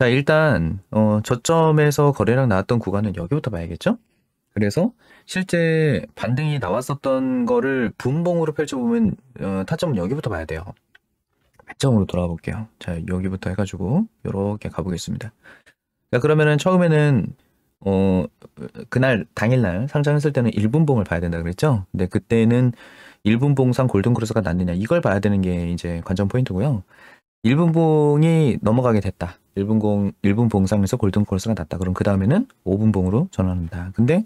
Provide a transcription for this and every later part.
자, 일단 어, 저점에서 거래량 나왔던 구간은 여기부터 봐야겠죠? 그래서 실제 반등이 나왔었던 거를 분봉으로 펼쳐보면 어, 타점은 여기부터 봐야 돼요. 배점으로 돌아가 볼게요. 자, 여기부터 해가지고 이렇게 가보겠습니다. 자, 그러면은 처음에는 어, 그날 당일날 상장했을 때는 1분봉을 봐야 된다 그랬죠? 근데 그때는 1분봉상 골든크루스가 났느냐 이걸 봐야 되는 게 이제 관전 포인트고요. 1분봉이 넘어가게 됐다. 1분 공, 1분 봉상에서 골든 크로스가 났다. 그럼 그 다음에는 5분 봉으로 전환한다. 근데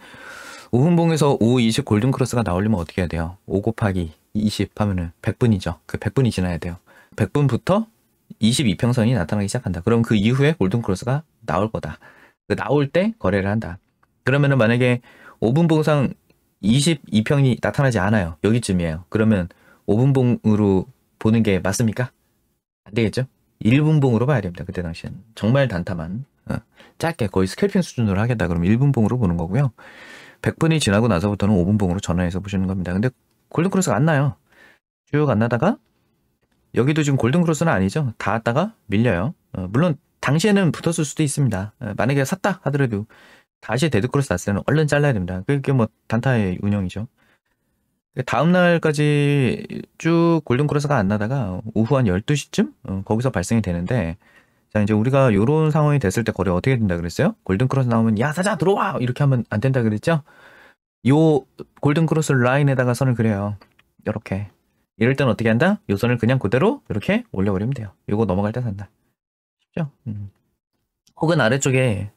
5분 봉에서 5, 20 골든 크로스가 나오려면 어떻게 해야 돼요? 5 곱하기 20 하면은 100분이죠. 그 100분이 지나야 돼요. 100분부터 22평선이 나타나기 시작한다. 그럼 그 이후에 골든 크로스가 나올 거다. 그 나올 때 거래를 한다. 그러면은 만약에 5분 봉상 22평이 나타나지 않아요. 여기쯤이에요. 그러면 5분 봉으로 보는 게 맞습니까? 안 되겠죠? 1분봉으로 봐야 됩니다. 그때 당시엔. 정말 단타만. 어, 짧게 거의 스캘핑 수준으로 하겠다 그러면 1분봉으로 보는 거고요. 100분이 지나고 나서부터는 5분봉으로 전환해서 보시는 겁니다. 근데 골든크로스가 안 나요. 쭉 안 나다가 여기도 지금 골든크로스는 아니죠. 닿았다가 밀려요. 어, 물론 당시에는 붙었을 수도 있습니다. 어, 만약에 샀다 하더라도 다시 데드크로스 났을 때는 얼른 잘라야 됩니다. 그게 뭐 단타의 운영이죠. 다음 날까지 쭉 골든크로스가 안 나다가 오후 한 12시쯤 어, 거기서 발생이 되는데 자 이제 우리가 요런 상황이 됐을 때 거래 어떻게 된다 그랬어요? 골든크로스 나오면 야 사자 들어와 이렇게 하면 안 된다 그랬죠? 요 골든크로스 라인에다가 선을 그려요 이렇게 이럴 땐 어떻게 한다? 요 선을 그냥 그대로 이렇게 올려버리면 돼요 요거 넘어갈 때 산다 쉽죠? 음. 혹은 아래쪽에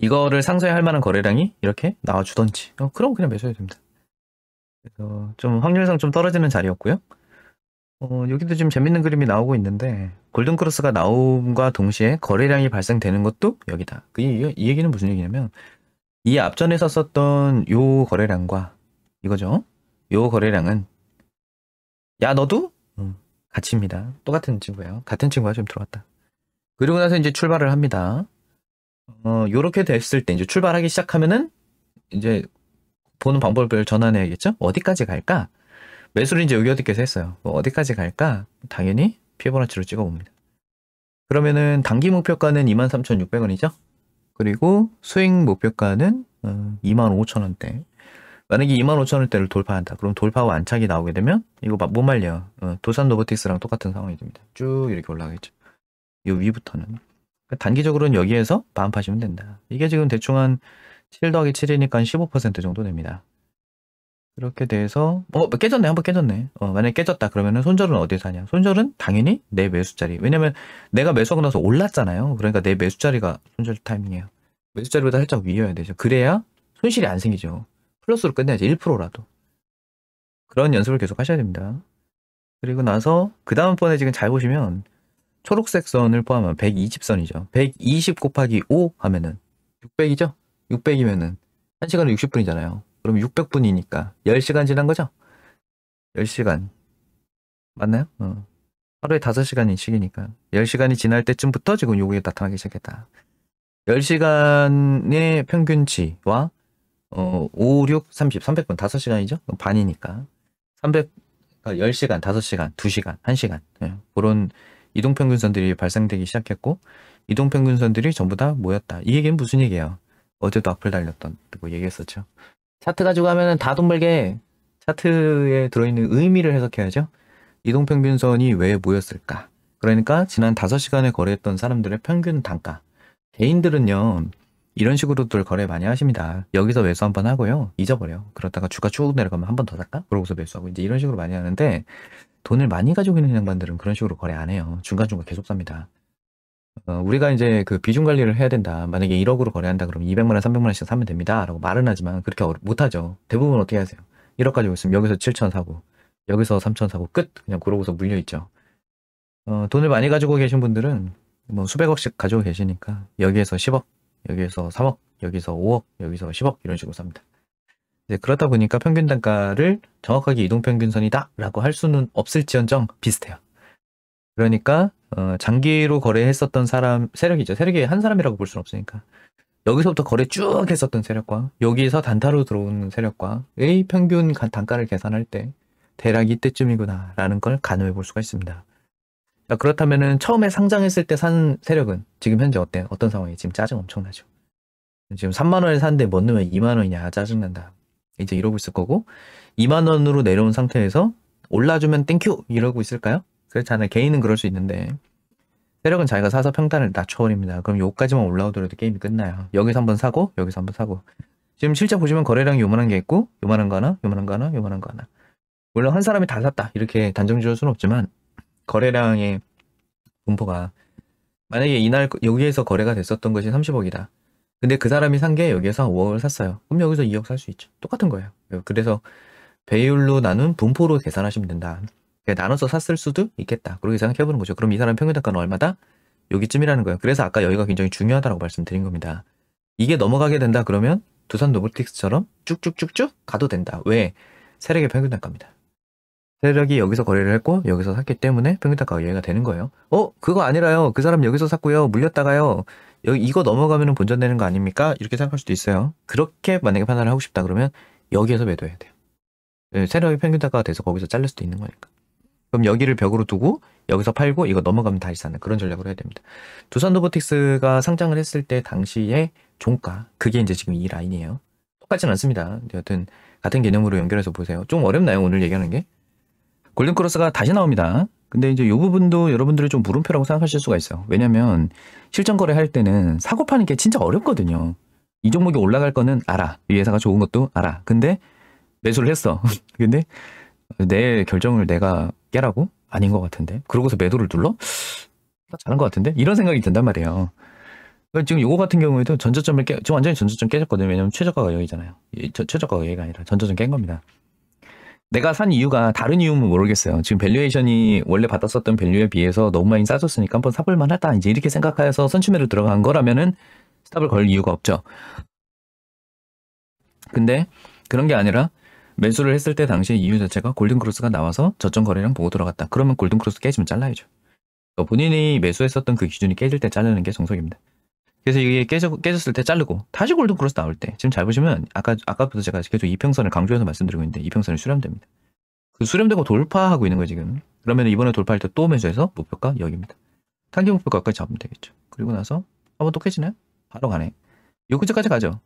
이거를 상쇄할 만한 거래량이 이렇게 나와주던지 어, 그럼 그냥 매셔야 됩니다 그래서 좀 확률상 좀 떨어지는 자리였고요. 어, 여기도 지금 재밌는 그림이 나오고 있는데 골든 크로스가 나옴과 동시에 거래량이 발생되는 것도 여기다. 그, 이, 이 얘기는 무슨 얘기냐면 이 앞전에서 썼던 요 거래량과 이거죠. 요 거래량은 야 너도 음, 같이입니다. 똑같은 친구예요. 같은 친구가 지금 들어왔다. 그리고 나서 이제 출발을 합니다. 어, 요렇게 됐을 때 이제 출발하기 시작하면은 이제 보는 방법을 전환해야겠죠? 어디까지 갈까? 매수를 이제 여기 어디께서 했어요. 뭐 어디까지 갈까? 당연히 피보나치로 찍어봅니다. 그러면은 단기 목표가는 23,600원이죠? 그리고 수익 목표가는 25,000원대. 어, 만약에 25,000원대를 돌파한다. 그럼 돌파 후 안착이 나오게 되면 이거 못 말려. 어, 도산 로보틱스랑 똑같은 상황이 됩니다. 쭉 이렇게 올라가겠죠. 이 위부터는. 그러니까 단기적으로는 여기에서 반파시면 된다. 이게 지금 대충 한7 더하기 7이니까 15% 정도 됩니다. 이렇게 돼서 어 깨졌네 한번 깨졌네 어, 만약에 깨졌다 그러면은 손절은 어디서 하냐 손절은 당연히 내 매수자리 왜냐면 내가 매수하고 나서 올랐잖아요 그러니까 내 매수자리가 손절 타이밍이에요 매수자리보다 살짝 위여야 되죠 그래야 손실이 안 생기죠 플러스로 끝내야지 1%라도 그런 연습을 계속 하셔야 됩니다 그리고 나서 그 다음번에 지금 잘 보시면 초록색 선을 포함한 120선이죠 120 곱하기 5 하면은 600이죠 600이면은 1시간에 60분이잖아요. 그럼 600분이니까 10시간 지난 거죠? 10시간. 맞나요? 어. 하루에 5시간이씩이니까 10시간이 지날 때쯤부터 지금 요게 나타나기 시작했다. 10시간의 평균치와 어, 5, 6, 30, 300분, 5시간이죠? 반이니까. 300, 10시간, 그러니까 5시간, 2시간, 1시간. 예. 그런 이동평균선들이 발생되기 시작했고, 이동평균선들이 전부 다 모였다. 이 얘기는 무슨 얘기예요? 어제도 악플 달렸던고 그 얘기했었죠. 차트 가지고 하면 은다 돈 벌게 차트에 들어있는 의미를 해석해야죠. 이동평균선이 왜 모였을까? 그러니까 지난 5시간에 거래했던 사람들의 평균 단가. 개인들은요. 이런 식으로들 거래 많이 하십니다. 여기서 매수 한번 하고요. 잊어버려. 그러다가 주가 추쭉 내려가면 한번더 살까? 그러고서 매수하고 이제 이런 식으로 많이 하는데 돈을 많이 가지고 있는 양반들은 그런 식으로 거래 안 해요. 중간중간 계속 삽니다. 어, 우리가 이제 그 비중 관리를 해야 된다. 만약에 1억으로 거래한다 그러면 200만 원, 300만 원씩 사면 됩니다. 라고 말은 하지만 그렇게 어 못하죠. 대부분 어떻게 하세요? 1억 가지고 있으면 여기서 7천 사고 여기서 3천 사고 끝! 그냥 그러고서 물려있죠. 어, 돈을 많이 가지고 계신 분들은 뭐 수백억씩 가지고 계시니까 여기에서 10억, 여기에서 3억, 여기서 5억, 여기서 10억 이런 식으로 삽니다. 이제 그렇다 보니까 평균 단가를 정확하게 이동평균선이다 라고 할 수는 없을지언정 비슷해요. 그러니까 어, 장기로 거래했었던 사람 세력이죠. 세력이 한 사람이라고 볼 수는 없으니까 여기서부터 거래 쭉 했었던 세력과 여기에서 단타로 들어온 세력과의 평균 단가를 계산할 때 대략 이때쯤이구나라는 걸 가늠해 볼 수가 있습니다. 자, 그렇다면 처음에 상장했을 때 산 세력은 지금 현재 어때? 어떤 상황이 지금 짜증 엄청나죠. 지금 3만 원에 샀는데 뭔 놈이 2만 원이냐 짜증난다. 이제 이러고 있을 거고 2만 원으로 내려온 상태에서 올라주면 땡큐 이러고 있을까요? 그렇지않아요 개인은 그럴 수 있는데 세력은 자기가 사서 평단을 낮춰버립니다. 그럼 요까지만 올라오더라도 게임이 끝나요. 여기서 한번 사고 여기서 한번 사고 지금 실제 보시면 거래량이 요만한 게 있고 요만한 거 하나 요만한 거 하나 요만한 거 하나 물론 한 사람이 다 샀다 이렇게 단정 지을 수는 없지만 거래량의 분포가 만약에 이날 여기에서 거래가 됐었던 것이 30억이다. 근데 그 사람이 산 게 여기에서 5억을 샀어요. 그럼 여기서 2억 살 수 있죠. 똑같은 거예요. 그래서 배율로 나눈 분포로 계산하시면 된다. 네, 나눠서 샀을 수도 있겠다. 그렇게 생각해보는 거죠. 그럼 이 사람 평균 단가는 얼마다? 여기쯤이라는 거예요. 그래서 아까 여기가 굉장히 중요하다고 말씀드린 겁니다. 이게 넘어가게 된다 그러면 두산 노블틱스처럼 쭉쭉쭉쭉 가도 된다. 왜? 세력의 평균 단가입니다. 세력이 여기서 거래를 했고 여기서 샀기 때문에 평균 단가가 이해가 되는 거예요. 어? 그거 아니라요. 그 사람 여기서 샀고요. 물렸다가요. 여기 이거 넘어가면 본전되는 거 아닙니까? 이렇게 생각할 수도 있어요. 그렇게 만약에 판단을 하고 싶다 그러면 여기에서 매도해야 돼요. 네, 세력의 평균 단가가 돼서 거기서 잘릴 수도 있는 거니까. 그럼 여기를 벽으로 두고 여기서 팔고 이거 넘어가면 다시 사는 그런 전략으로 해야 됩니다. 두산 로보틱스가 상장을 했을 때 당시에 종가 그게 이제 지금 이 라인이에요. 똑같진 않습니다. 여튼 같은 개념으로 연결해서 보세요. 좀 어렵나요 오늘 얘기하는 게? 골든크로스가 다시 나옵니다. 근데 이제 이 부분도 여러분들이 좀 물음표라고 생각하실 수가 있어요. 왜냐면 실전 거래할 때는 사고 파는 게 진짜 어렵거든요. 이 종목이 올라갈 거는 알아. 이 회사가 좋은 것도 알아. 근데 매수를 했어. 근데 내 결정을 내가 깨라고? 아닌 것 같은데. 그러고서 매도를 눌러? 잘한 것 같은데? 이런 생각이 든단 말이에요. 그러니까 지금 요거 같은 경우에도 전저점을 깨, 지금 완전히 전저점 깨졌거든요. 왜냐면 최저가가 여기잖아요. 저, 최저가가 여기가 아니라 전저점 깬 겁니다. 내가 산 이유가 다른 이유는 모르겠어요. 지금 밸류에이션이 원래 받았었던 밸류에 비해서 너무 많이 싸졌으니까 한번 사볼만 하다. 이제 이렇게 생각하여서 선취매를 들어간 거라면은 스탑을 걸 이유가 없죠. 근데 그런 게 아니라 매수를 했을 때 당시의 이유 자체가 골든크로스가 나와서 저점 거래량 보고 들어갔다. 그러면 골든크로스 깨지면 잘라야죠. 본인이 매수했었던 그 기준이 깨질 때 자르는 게 정석입니다. 그래서 이게 깨져, 깨졌을 때 자르고 다시 골든크로스 나올 때 지금 잘 보시면 아까, 아까부터 제가 계속 이평선을 강조해서 말씀드리고 있는데 이평선이 수렴됩니다. 그 수렴되고 돌파하고 있는 거예요 지금. 그러면 이번에 돌파할 때 또 매수해서 목표가 여기입니다. 단기 목표가까지 잡으면 되겠죠. 그리고 나서 한번 아, 뭐 또 깨지나요? 바로 가네. 여기까지 가죠.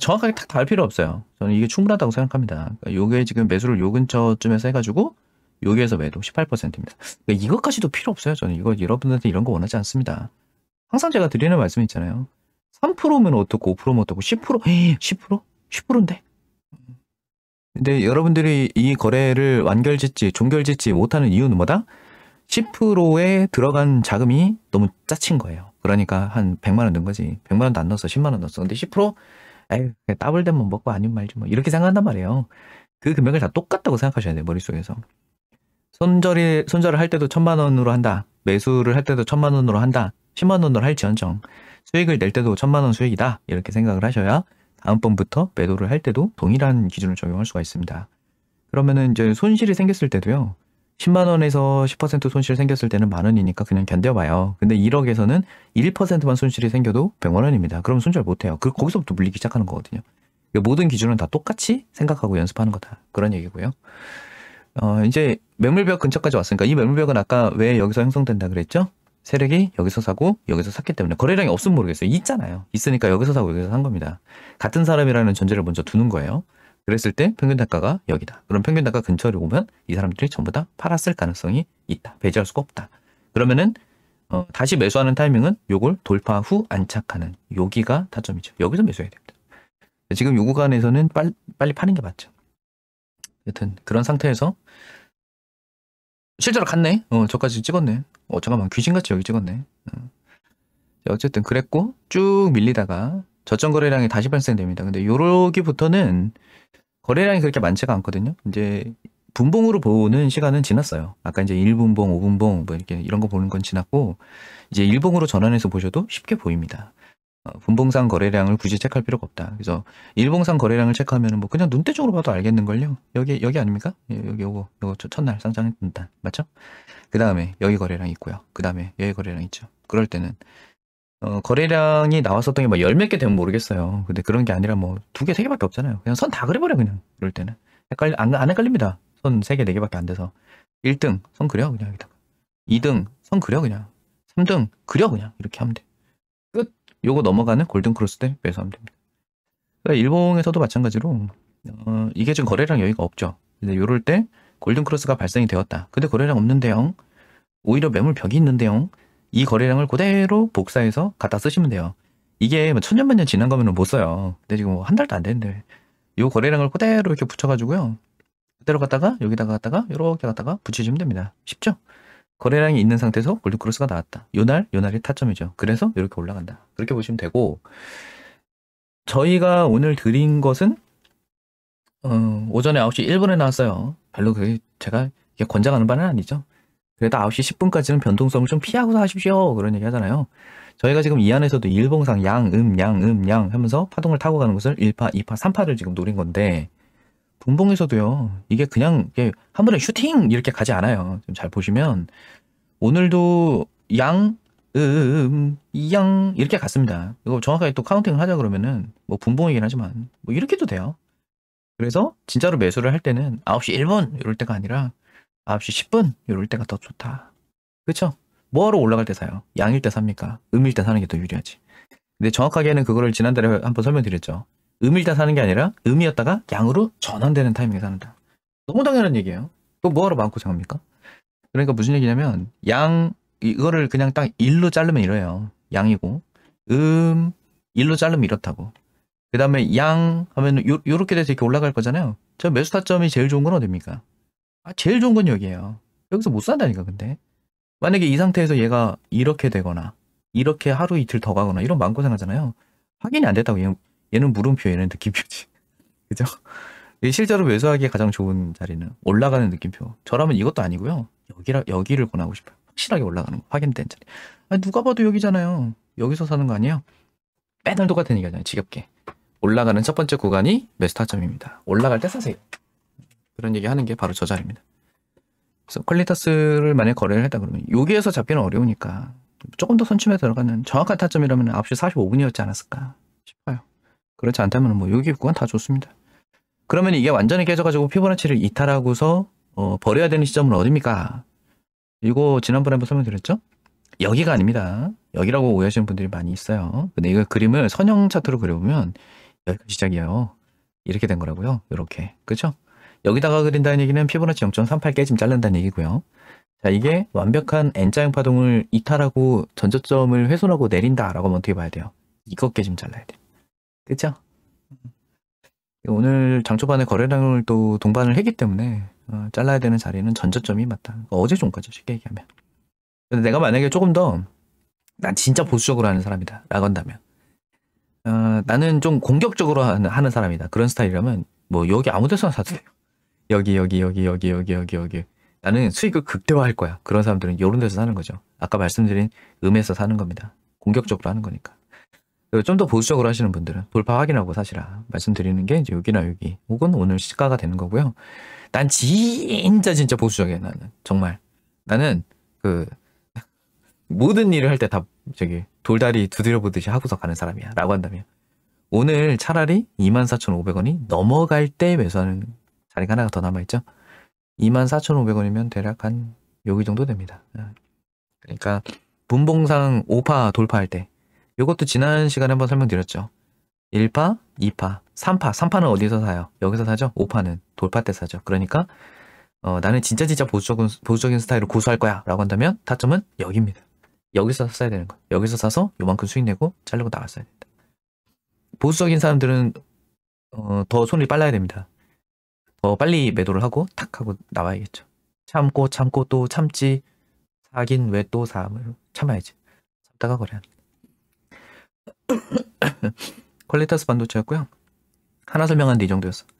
정확하게 탁닿 필요 없어요. 저는 이게 충분하다고 생각합니다. 그러니까 요게 지금 매수를 요 근처쯤에서 해가지고 여기에서 매도 18%입니다. 그러니까 이것까지도 필요 없어요. 저는 이거 여러분들한테 이런 거 원하지 않습니다. 항상 제가 드리는 말씀이 있잖아요. 3%면 어떻고 5%면 어떻고 10% 10% 10%인데. 근데 여러분들이 이 거래를 완결짓지 종결짓지 못하는 이유는 뭐다? 10%에 들어간 자금이 너무 짜친 거예요. 그러니까 한 100만 원 넣은 거지. 100만 원도 안 넣었어. 10만 원 넣었어. 근데 10% 에이, 따블댄만 뭐 먹고 아니 말지 뭐 이렇게 생각한단 말이에요. 그 금액을 다 똑같다고 생각하셔야 돼요. 머릿속에서. 손절이, 손절을 할 때도 천만 원으로 한다. 매수를 할 때도 천만 원으로 한다. 십만 원으로 할지언정. 수익을 낼 때도 천만 원 수익이다. 이렇게 생각을 하셔야 다음번부터 매도를 할 때도 동일한 기준을 적용할 수가 있습니다. 그러면은 이제 손실이 생겼을 때도요. 10만 원에서 10% 손실 생겼을 때는 만 원이니까 그냥 견뎌봐요. 근데 1억에서는 1%만 손실이 생겨도 100만 원입니다. 그럼 손절 못해요. 그 거기서부터 물리기 시작하는 거거든요. 모든 기준은 다 똑같이 생각하고 연습하는 거다. 그런 얘기고요. 어, 이제 매물벽 근처까지 왔으니까 이 매물벽은 아까 왜 여기서 형성된다 그랬죠? 세력이 여기서 사고 여기서 샀기 때문에 거래량이 없으면 모르겠어요. 있잖아요. 있으니까 여기서 사고 여기서 산 겁니다. 같은 사람이라는 전제를 먼저 두는 거예요. 그랬을 때 평균 단가가 여기다. 그럼 평균 단가 근처를 오면 이 사람들이 전부 다 팔았을 가능성이 있다. 배제할 수가 없다. 그러면은 어, 다시 매수하는 타이밍은 요걸 돌파 후 안착하는 여기가 타점이죠. 여기서 매수해야 됩니다. 지금 요 구간에서는 빨, 빨리 파는 게 맞죠. 여튼 그런 상태에서 실제로 갔네. 어, 저까지 찍었네. 어, 잠깐만 귀신같이 여기 찍었네. 어. 쨌든 그랬고 쭉 밀리다가 저점 거래량이 다시 발생됩니다. 근데 요러기부터는 거래량이 그렇게 많지가 않거든요. 이제 분봉으로 보는 시간은 지났어요. 아까 이제 1분봉, 5분봉 뭐 이렇게 이런 거 보는 건 지났고 이제 1봉으로 전환해서 보셔도 쉽게 보입니다. 어, 분봉상 거래량을 굳이 체크할 필요가 없다. 그래서 일봉상 거래량을 체크하면 뭐 그냥 눈대중으로 봐도 알겠는걸요. 여기 여기 아닙니까? 예, 여기 요거 요거 첫날 상장했던 단 맞죠? 그 다음에 여기 거래량 있고요. 그 다음에 여기 거래량 있죠. 그럴 때는 어, 거래량이 나왔었던 게막열몇 개 되면 모르겠어요. 근데 그런 게 아니라 뭐 두 개, 세 개밖에 없잖아요. 그냥 선 다 그려버려 그냥 이럴 때는. 헷갈리, 안, 안 헷갈립니다. 선 세 개, 네 개밖에 안 돼서. 1등 선 그려 그냥 여기다가. 2등 선 그려 그냥. 3등 그려 그냥 이렇게 하면 돼. 끝. 요거 넘어가는 골든 크로스 때 매수하면 됩니다. 그러니까 일본에서도 마찬가지로 어, 이게 지금 거래량 여유가 없죠. 근데 요럴 때 골든 크로스가 발생이 되었다. 근데 거래량 없는데요. 오히려 매물 벽이 있는데요. 이 거래량을 그대로 복사해서 갖다 쓰시면 돼요. 이게 뭐 천년만 년 지난 거면 못 써요. 근데 지금 뭐한 달도 안 됐는데 이 거래량을 그대로 이렇게 붙여가지고요. 그대로 갖다가 여기다가 갖다가 이렇게 갖다가 붙이시면 됩니다. 쉽죠? 거래량이 있는 상태에서 골드크로스가 나왔다. 요날, 요날이 타점이죠. 그래서 이렇게 올라간다. 그렇게 보시면 되고 저희가 오늘 드린 것은 어, 오전에 9시 1분에 나왔어요. 별로 그게 제가 권장하는 바는 아니죠. 그래도 9시 10분까지는 변동성을 좀 피하고 하십시오. 그런 얘기 하잖아요. 저희가 지금 이 안에서도 일봉상 양, 음, 양, 음, 양 하면서 파동을 타고 가는 것을 1파, 2파, 3파를 지금 노린 건데 분봉에서도요. 이게 그냥 이게 한 번에 슈팅 이렇게 가지 않아요. 좀 잘 보시면 오늘도 양, 음, 양 이렇게 갔습니다. 이거 정확하게 또 카운팅을 하자 그러면은 뭐 분봉이긴 하지만 뭐 이렇게도 돼요. 그래서 진짜로 매수를 할 때는 9시 1분 이럴 때가 아니라 9시 10분 이럴 때가 더 좋다. 그쵸 뭐하러 올라갈 때 사요? 양일 때 삽니까? 음일 때 사는 게 더 유리하지. 근데 정확하게는 그거를 지난달에 한번 설명드렸죠. 음일 때 사는 게 아니라 음이었다가 양으로 전환되는 타이밍에 사는다. 너무 당연한 얘기예요. 또 뭐하러 마음고 생합니까? 그러니까 무슨 얘기냐면 양 이거를 그냥 딱 일로 자르면 이래요. 양이고 음 일로 자르면 이렇다고. 그 다음에 양 하면 요, 요렇게 돼서 이렇게 올라갈 거잖아요. 저 매수 타점이 제일 좋은 건 어딥니까? 아, 제일 좋은 건여기에요 여기서 못 산다니까 근데. 만약에 이 상태에서 얘가 이렇게 되거나 이렇게 하루 이틀 더 가거나 이런 마음고생 하잖아요. 확인이 안 됐다고 얘는, 얘는 물음표 얘는 느낌표지. 그죠? 실제로 매소하기에 가장 좋은 자리는 올라가는 느낌표. 저라면 이것도 아니고요. 여기라, 여기를 권하고 싶어요. 확실하게 올라가는 거. 확인된 자리. 아니, 누가 봐도 여기잖아요. 여기서 사는 거 아니에요? 맨날 똑같은 얘기잖아요. 지겹게. 올라가는 첫 번째 구간이 메스 타점입니다. 올라갈 때 사세요. 그런 얘기 하는 게 바로 저자입니다 그래서 퀄리타스를 만약 거래를 했다 그러면 여기에서 잡기는 어려우니까 조금 더 선침에 들어가는 정확한 타점이라면 9시 45분이었지 않았을까 싶어요. 그렇지 않다면 뭐 여기 구간 다 좋습니다. 그러면 이게 완전히 깨져가지고 피보나치를 이탈하고서 어, 버려야 되는 시점은 어디입니까? 이거 지난번에 한번 설명드렸죠? 여기가 아닙니다. 여기라고 오해하시는 분들이 많이 있어요. 근데 이거 그림을 선형 차트로 그려보면 여기가 시작이에요. 이렇게 된 거라고요. 이렇게. 그렇죠? 여기다가 그린다는 얘기는 피보나치 0.38 깨지면 잘른다는 얘기고요. 자, 이게 완벽한 N자형 파동을 이탈하고 전저점을 훼손하고 내린다라고 하면 어떻게 봐야 돼요? 이것 깨지면 잘라야 돼요. 그쵸? 음. 오늘 장 초반에 거래량을 또 동반을 했기 때문에 어, 잘라야 되는 자리는 전저점이 맞다. 어제 종가죠, 쉽게 얘기하면. 근데 내가 만약에 조금 더 난 진짜 보수적으로 하는 사람이다. 라고 한다면 어, 나는 좀 공격적으로 하는, 하는 사람이다. 그런 스타일이라면 뭐 여기 아무 데서나 사도 돼요. 여기 여기 여기 여기 여기 여기 여기 나는 수익을 극대화할 거야. 그런 사람들은 이런 데서 사는 거죠. 아까 말씀드린 음에서 사는 겁니다. 공격적으로 하는 거니까. 좀 더 보수적으로 하시는 분들은 돌파 확인하고 사시라 말씀드리는 게 이제 여기나 여기 혹은 오늘 시가가 되는 거고요. 난 진짜 진짜 보수적이야 나는 정말 나는 그 모든 일을 할 때 다 저기 돌다리 두드려 보듯이 하고서 가는 사람이야 라고 한다면 오늘 차라리 24,500원이 넘어갈 때 매수하는 자리가 하나가 더 남아있죠. 24,500원이면 대략 한 여기 정도 됩니다. 예. 그러니까 분봉상 5파 돌파할 때 이것도 지난 시간에 한번 설명드렸죠. 1파, 2파, 3파. 3파는 어디서 사요? 여기서 사죠. 5파는 돌파 때 사죠. 그러니까 어, 나는 진짜 진짜 보수적인, 보수적인 스타일을 고수할 거야 라고 한다면 타점은 여기입니다. 여기서 사야 되는 거예요. 여기서 사서 요만큼 수익 내고 자르고 나갔어야 됩니다. 보수적인 사람들은 어, 더 손이 빨라야 됩니다. 더 빨리 매도를 하고 탁 하고 나와야겠죠. 참고 참고 또 참지 사긴 왜 또 사함을 참아야지. 참다가 거래한. 퀄리타스 반도체였고요. 하나 설명한데이 정도였어.